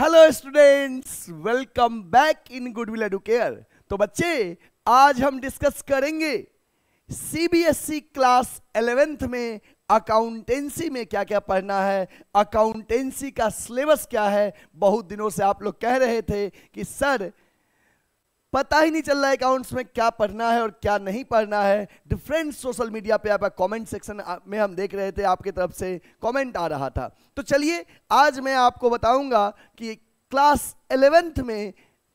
Hello students welcome back in Goodwill Educare तो बच्चे आज हम डिस्कस करेंगे सीबीएसई क्लास एलेवेंथ में अकाउंटेंसी में क्या क्या पढ़ना है अकाउंटेंसी का सिलेबस क्या है बहुत दिनों से आप लोग कह रहे थे कि सर पता ही नहीं चल रहा है अकाउंट्स में क्या पढ़ना है और क्या नहीं पढ़ना है डिफरेंट सोशल मीडिया पे आपका कमेंट सेक्शन में हम देख रहे थे आपके तरफ से कमेंट आ रहा था तो चलिए आज मैं आपको बताऊंगा कि क्लास एलेवेंथ में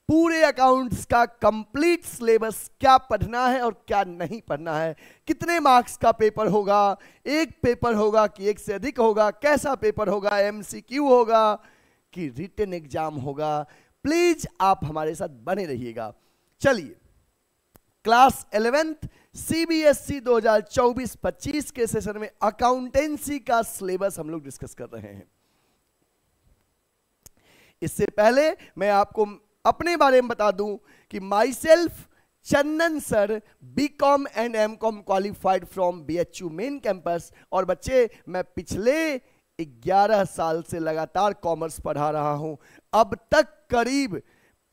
पूरे अकाउंट्स का कंप्लीट सिलेबस क्या पढ़ना है और क्या नहीं पढ़ना है कितने मार्क्स का पेपर होगा एक पेपर होगा कि एक से अधिक होगा कैसा पेपर होगा एम होगा कि रिटर्न एग्जाम होगा प्लीज आप हमारे साथ बने रहिएगा चलिए क्लास इलेवेंथ सीबीएसई e 2024-25 के सेशन में अकाउंटेंसी का सिलेबस हम लोग डिस्कस कर रहे हैं इससे पहले मैं आपको अपने बारे में बता दूं कि myself Chandan sir B com and M Com qualified from B H U main campus और बच्चे मैं पिछले 11 साल से लगातार कॉमर्स पढ़ा रहा हूं अब तक करीब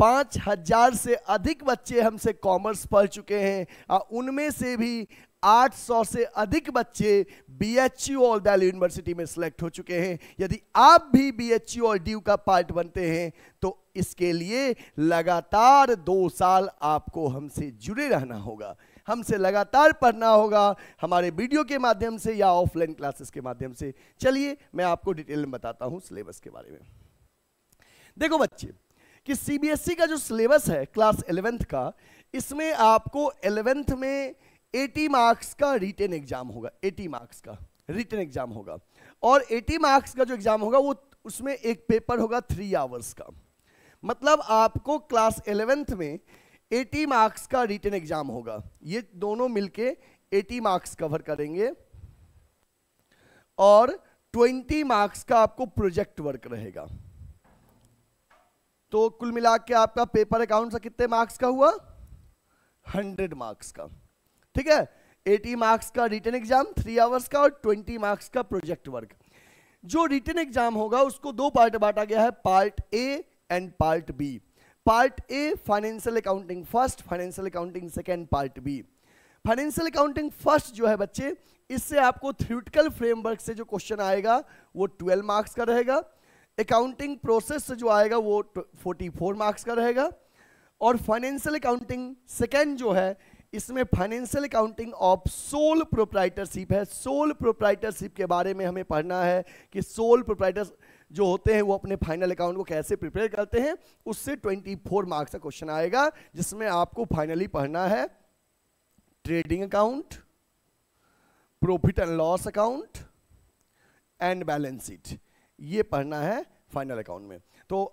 पाँच हजार से अधिक बच्चे हमसे कॉमर्स पढ़ चुके हैं उनमें से भी 800 से अधिक बच्चे बी एच यू और दैल यूनिवर्सिटी में सिलेक्ट हो चुके हैं यदि आप भी बी एच यू और ड्यू का पार्ट बनते हैं तो इसके लिए लगातार दो साल आपको हमसे जुड़े रहना होगा हमसे लगातार पढ़ना होगा हमारे वीडियो के माध्यम से या ऑफलाइन क्लासेस के माध्यम से चलिए मैं आपको डिटेल में बताता हूँ सिलेबस के बारे में देखो बच्चे कि सीबीएसई e का जो सिलेबस है क्लास इलेवेंथ का इसमें आपको एलेवेंथ में 80 मार्क्स का रिटेन एग्जाम होगा 80 मार्क्स का रिटन एग्जाम होगा और 80 मार्क्स का जो एग्जाम होगा वो उसमें एक पेपर होगा थ्री आवर्स का मतलब आपको क्लास एलेवेंथ में 80 मार्क्स का रिटन एग्जाम होगा ये दोनों मिलके 80 मार्क्स कवर करेंगे और 20 मार्क्स का आपको प्रोजेक्ट वर्क रहेगा तो कुल मिला के आपका पेपर अकाउंट सा कितने मार्क्स का हुआ हंड्रेड मार्क्स का ठीक है एटी मार्क्स का रिटर्न एग्जाम थ्री आवर्स का और ट्वेंटी मार्क्स का प्रोजेक्ट वर्क जो रिटर्न एग्जाम होगा उसको दो पार्ट बांटा गया है part A and part B part A financial accounting first financial accounting second part B financial accounting first जो है बच्चे इससे आपको थ्योरिटिकल फ्रेमवर्क से जो क्वेश्चन आएगा वो ट्वेल्व मार्क्स का रहेगा अकाउंटिंग प्रोसेस जो आएगा वो 44 मार्क्स का रहेगा और फाइनेंशियल अकाउंटिंग सेकेंड जो है इसमें financial accounting of sole proprietorship है सोल प्रोप्राइटरशिप के बारे में हमें पढ़ना है कि सोल प्रोप्राइटर जो होते हैं वो अपने फाइनल अकाउंट को कैसे प्रिपेयर करते हैं उससे 24 मार्क्स का क्वेश्चन आएगा जिसमें आपको फाइनली पढ़ना है trading account profit and loss account and balance sheet ये पढ़ना है फाइनल अकाउंट में तो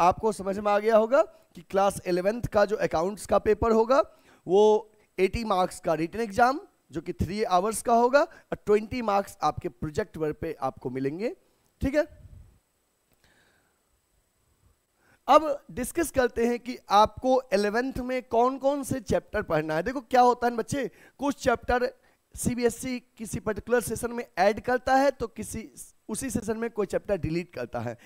आपको समझ में आ गया होगा कि क्लास एलेवेंथ का जो अकाउंट्स का पेपर होगा वो 80 मार्क्स का रिटर्न एग्जाम जो कि थ्री आवर्स का होगा और 20 मार्क्स आपके प्रोजेक्ट वर्क पे आपको मिलेंगे ठीक है अब डिस्कस करते हैं कि आपको एलेवेंथ में कौन कौन से चैप्टर पढ़ना है देखो क्या होता है बच्चे कुछ चैप्टर सीबीएसई e किसी पर्टिकुलर सेशन में ऐड करता है तो किसी उसी सेशन में कोई चैप्टर डिलीट करता है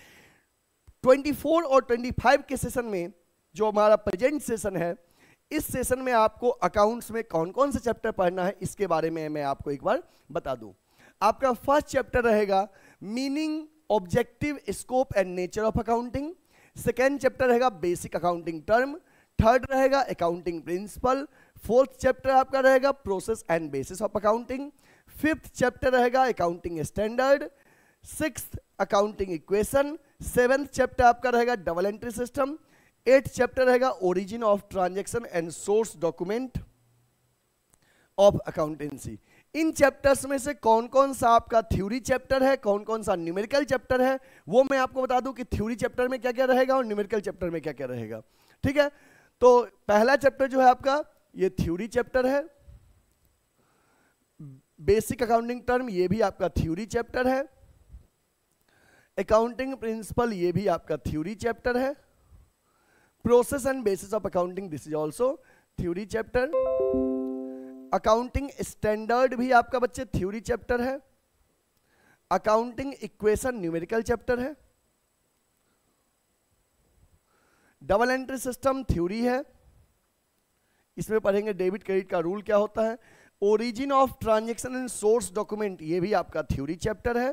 24 और 25 के सेशन में जो हमारा प्रेजेंट सेशन है इस सेशन में आपको अकाउंट्स में कौन कौन से चैप्टर पढ़ना है इसके बारे में मैं आपको एक बार बता दूं आपका फर्स्ट चैप्टर रहेगा meaning objective scope and nature of accounting second chapter रहेगा बेसिक अकाउंटिंग टर्म थर्ड रहेगा अकाउंटिंग प्रिंसिपल फोर्थ चैप्टर आपका रहेगा process and basis of accounting fifth chapter रहेगा accounting standard six accounting equation seventh chapter आपका रहेगा double entry system eight chapter रहेगा origin of transaction and source document of accountancy in chapters में से कौन कौन सा आपका थ्योरी चैप्टर है कौन कौन सा न्यूमेरिकल चैप्टर है वो मैं आपको बता दूं कि थ्योरी चैप्टर में क्या क्या रहेगा और न्यूमेरिकल चैप्टर में क्या क्या रहेगा ठीक है तो पहला चैप्टर जो है आपका ये थ्योरी चैप्टर है बेसिक अकाउंटिंग टर्म ये भी आपका थ्योरी चैप्टर है अकाउंटिंग प्रिंसिपल ये भी आपका थ्योरी चैप्टर है process and basis of accounting this is also theory chapter accounting standard भी आपका बच्चे थ्योरी चैप्टर है अकाउंटिंग इक्वेशन न्यूमेरिकल चैप्टर है डबल एंट्री सिस्टम थ्योरी है इसमें पढ़ेंगे डेबिट क्रेडिट का रूल क्या होता है origin of transaction and source document ये भी आपका थ्योरी चैप्टर है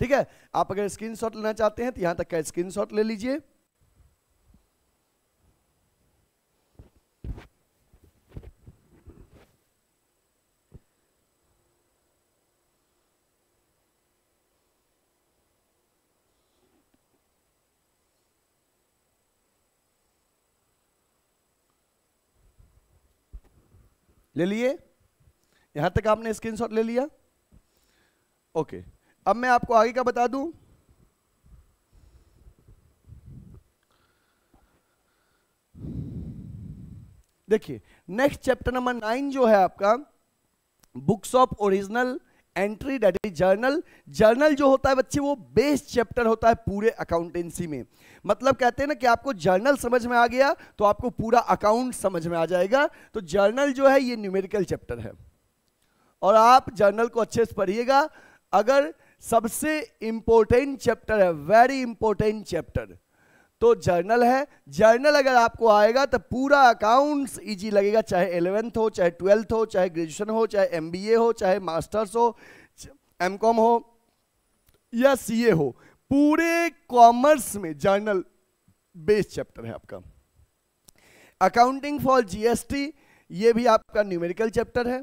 ठीक है आप अगर स्क्रीनशॉट लेना चाहते हैं तो यहां तक का स्क्रीनशॉट ले लीजिए ले लिए यहां तक आपने स्क्रीनशॉट ले लिया ओके okay. अब मैं आपको आगे का बता दूं देखिए नेक्स्ट चैप्टर नंबर नाइन जो है आपका books of original entry that is journal journal जो होता है बच्चे वो बेस चैप्टर होता है पूरे अकाउंटेंसी में मतलब कहते हैं ना कि आपको जर्नल समझ में आ गया तो आपको पूरा अकाउंट समझ में आ जाएगा तो जर्नल जो है ये न्यूमेरिकल चैप्टर है और आप जर्नल को अच्छे से पढ़िएगा अगर सबसे इंपॉर्टेंट चैप्टर है वेरी इंपॉर्टेंट चैप्टर तो जर्नल है जर्नल अगर आपको आएगा तो पूरा अकाउंट्स इजी लगेगा चाहे एलेवेंथ हो चाहे ट्वेल्थ हो चाहे ग्रेजुएशन हो चाहे एमबीए हो चाहे मास्टर्स हो एमकॉम हो या सीए हो पूरे कॉमर्स में जर्नल बेस्ड चैप्टर है आपका अकाउंटिंग फॉर जीएसटी ये भी आपका न्यूमेरिकल चैप्टर है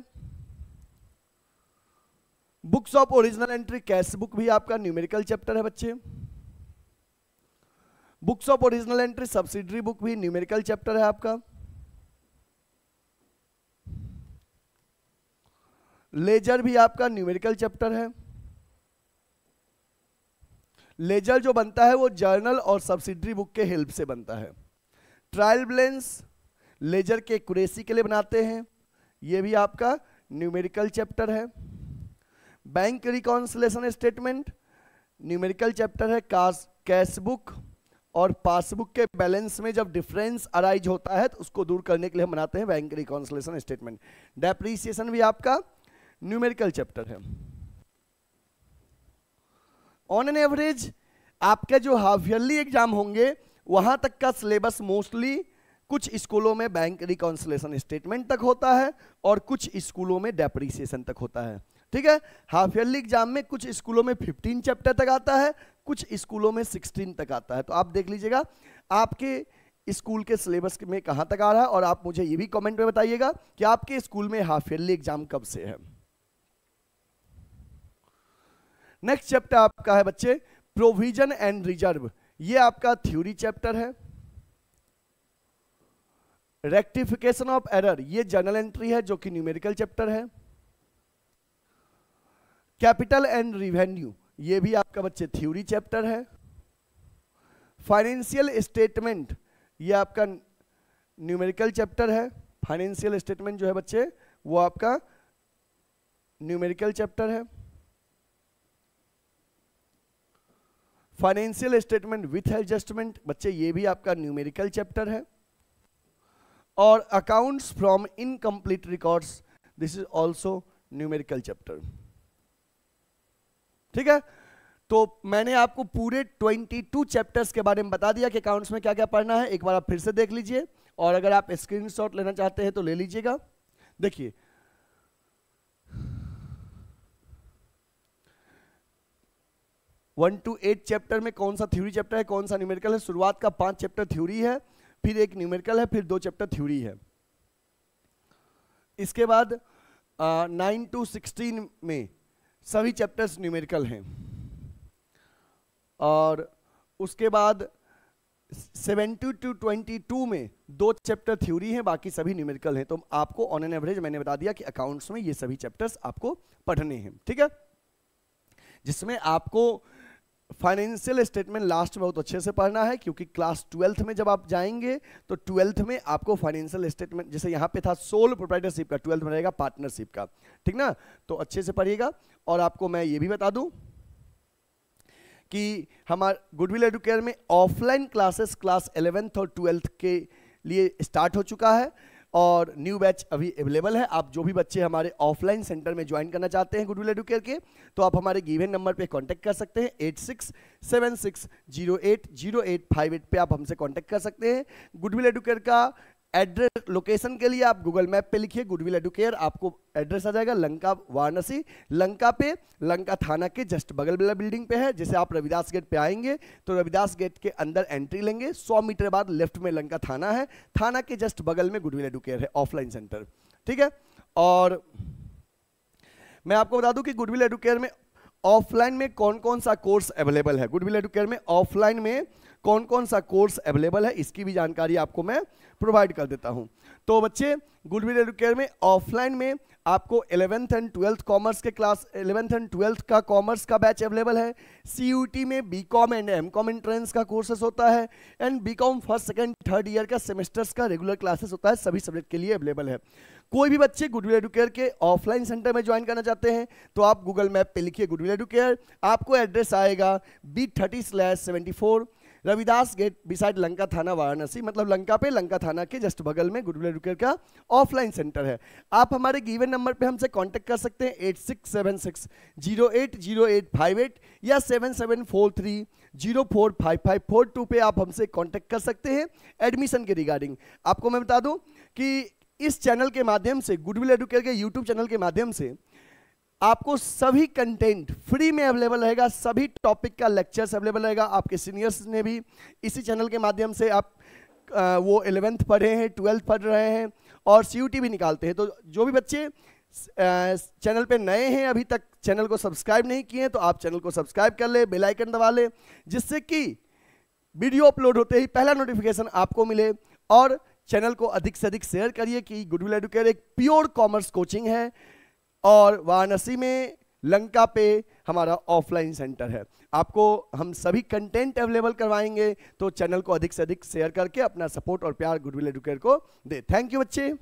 books of original entry cash book भी आपका न्यूमेरिकल चैप्टर है बच्चे books of original entry subsidiary book भी न्यूमेरिकल चैप्टर है आपका लेजर भी आपका न्यूमेरिकल चैप्टर है लेजर जो बनता है वो जर्नल और सब्सिडरी बुक के हेल्प से बनता है ट्रायल बैलेंस लेजर के कुरेसी के लिए बनाते हैं ये भी आपका न्यूमेरिकल चैप्टर है bank reconciliation statement numerical chapter है कास कैश बुक और पासबुक के बैलेंस में जब डिफरेंस अराइज होता है तो उसको दूर करने के लिए हम बनाते हैं बैंक रिकॉन्सलेशन स्टेटमेंट डेप्रीसिएशन भी आपका न्यूमेरिकल चैप्टर है ऑन एन एवरेज आपके जो हाफ ईयरली एग्जाम होंगे वहां तक का सिलेबस मोस्टली कुछ स्कूलों में बैंक रिकॉन्सलेशन स्टेटमेंट तक होता है और कुछ स्कूलों में डेप्रीसिएशन तक होता है ठीक है हाफ ईयरली एग्जाम में कुछ स्कूलों में फिफ्टीन चैप्टर तक आता है कुछ स्कूलों में सिक्सटीन तक आता है तो आप देख लीजिएगा आपके स्कूल के सिलेबस में कहाँ तक आ रहा है और आप मुझे ये भी कमेंट में बताइएगा कि आपके स्कूल में हाफ ईयरली एग्जाम कब से है नेक्स्ट चैप्टर आपका है बच्चे प्रोविजन एंड रिजर्व ये आपका थ्योरी चैप्टर है रेक्टिफिकेशन ऑफ एरर ये जर्नल एंट्री है जो कि न्यूमेरिकल चैप्टर है कैपिटल एंड रिवेन्यू ये भी आपका बच्चे थ्योरी चैप्टर है फाइनेंशियल स्टेटमेंट ये आपका न्यूमेरिकल चैप्टर है फाइनेंशियल स्टेटमेंट जो है बच्चे वो आपका न्यूमेरिकल चैप्टर है फाइनेंशियल स्टेटमेंट विथ एडजस्टमेंट बच्चे ये भी आपका न्यूमेरिकल चैप्टर है और accounts from incomplete records this is also numerical chapter ठीक है तो मैंने आपको पूरे 22 चैप्टर्स के बारे में बता दिया कि अकाउंट्स में क्या क्या पढ़ना है एक बार आप फिर से देख लीजिए और अगर आप स्क्रीनशॉट लेना चाहते हैं तो ले लीजिएगा देखिए वन टू एट चैप्टर में कौन सा थ्योरी चैप्टर है कौन सा न्यूमेरिकल है शुरुआत का पांच चैप्टर थ्योरी है फिर एक न्यूमेरिकल है फिर दो चैप्टर थ्योरी है इसके बाद नाइन टू सिक्सटीन में सभी चैप्टर्स न्यूमेरिकल हैं और उसके बाद 70 टू 22 में दो चैप्टर थ्योरी हैं बाकी सभी न्यूमेरिकल हैं तो आपको ऑन एन एवरेज मैंने बता दिया कि अकाउंट्स में ये सभी चैप्टर्स आपको पढ़ने हैं ठीक है जिसमें आपको फाइनेंशियल स्टेटमेंट लास्ट में बहुत अच्छे से पढ़ना है क्योंकि क्लास ट्वेल्थ में जब आप जाएंगे तो ट्वेल्थ में आपको फाइनेंशियल स्टेटमेंट जैसे यहाँ पे था सोल प्रोप्राइटरशिप का ट्वेल्थ में रहेगा पार्टनरशिप का ठीक ना तो अच्छे से पढ़िएगा और आपको मैं ये भी बता दूँ कि हमारे गुडविल एडुकेयर में ऑफलाइन क्लासेस क्लास एलेवेंथ और ट्वेल्थ के लिए स्टार्ट हो चुका है और न्यू बैच अभी अवेलेबल है आप जो भी बच्चे हमारे ऑफलाइन सेंटर में ज्वाइन करना चाहते हैं गुडविल एडुकेयर के तो आप हमारे गिवन नंबर पे कांटेक्ट कर सकते हैं eight six seven six zero eight zero eight five eight पर आप हमसे कांटेक्ट कर सकते हैं गुडविल एडुकेयर का एड्रेस लोकेशन के लिए आप गूगल मैप पे लिखिए गुडविल एडुकेयर आपको एड्रेस आ जाएगा लंका वाराणसी लंका पे लंका थाना के जस्ट बगल वाला बिल्डिंग पे है जैसे आप रविदास गेट पे आएंगे तो रविदास गेट के अंदर एंट्री लेंगे 100 मीटर बाद लेफ्ट में लंका थाना है थाना के जस्ट बगल में गुडविल एडुकेयर है ऑफलाइन सेंटर ठीक है और मैं आपको बता दूं कि गुडविल एडुकेयर में ऑफलाइन में कौन कौन सा कोर्स अवेलेबल है गुडविल एडुकेयर में ऑफलाइन में कौन कौन सा कोर्स अवेलेबल है इसकी भी जानकारी आपको मैं प्रोवाइड कर देता हूँ तो बच्चे गुडविल एडुकेयर में ऑफलाइन में आपको एलेवेंथ एंड ट्वेल्थ कॉमर्स के क्लास एलेवेंथ एंड ट्वेल्थ का कॉमर्स का बैच अवेलेबल है सी में B com and M com entrance का कोर्सेस होता है and B com first second third year का सेमेस्टर्स का रेगुलर क्लासेस होता है सभी सब्जेक्ट के लिए अवेलेबल है कोई भी बच्चे गुडविल एडुकेयर के ऑफलाइन सेंटर में ज्वाइन करना चाहते हैं तो आप गूगल मैप पे लिखिए गुडविल एडुकेयर आपको एड्रेस आएगा B thirty slash seventy four Ravidas gate beside Lanka थाना वाराणसी मतलब लंका पे लंका थाना के जस्ट बगल में गुडविल एडुकेट का ऑफलाइन सेंटर है आप हमारे गिवन नंबर पे हमसे कांटेक्ट कर सकते हैं eight six seven six zero eight zero eight five eight या seven seven four three zero four five five four two पे आप हमसे कॉन्टैक्ट कर सकते हैं एडमिशन के रिगार्डिंग आपको मैं बता दूँ कि इस चैनल के माध्यम से गुडविल एडुकेयर के यूट्यूब चैनल के माध्यम से आपको सभी कंटेंट फ्री में अवेलेबल रहेगा सभी टॉपिक का लेक्चर्स अवेलेबल रहेगा आपके सीनियर्स ने भी इसी चैनल के माध्यम से आप वो एलेवेंथ पढ़े हैं ट्वेल्थ पढ़ रहे हैं और सी भी निकालते हैं तो जो भी बच्चे चैनल पे नए हैं अभी तक चैनल को सब्सक्राइब नहीं किए तो आप चैनल को सब्सक्राइब कर ले बेल आइकन दबा ले जिससे कि वीडियो अपलोड होते ही पहला नोटिफिकेशन आपको मिले और चैनल को अधिक से अधिक शेयर करिए कि गुडविल एडुकेट एक प्योर कॉमर्स कोचिंग है और वाराणसी में लंका पे हमारा ऑफलाइन सेंटर है आपको हम सभी कंटेंट अवेलेबल करवाएंगे तो चैनल को अधिक से अधिक शेयर करके अपना सपोर्ट और प्यार गुडविल एडुकेट को दे थैंक यू बच्चे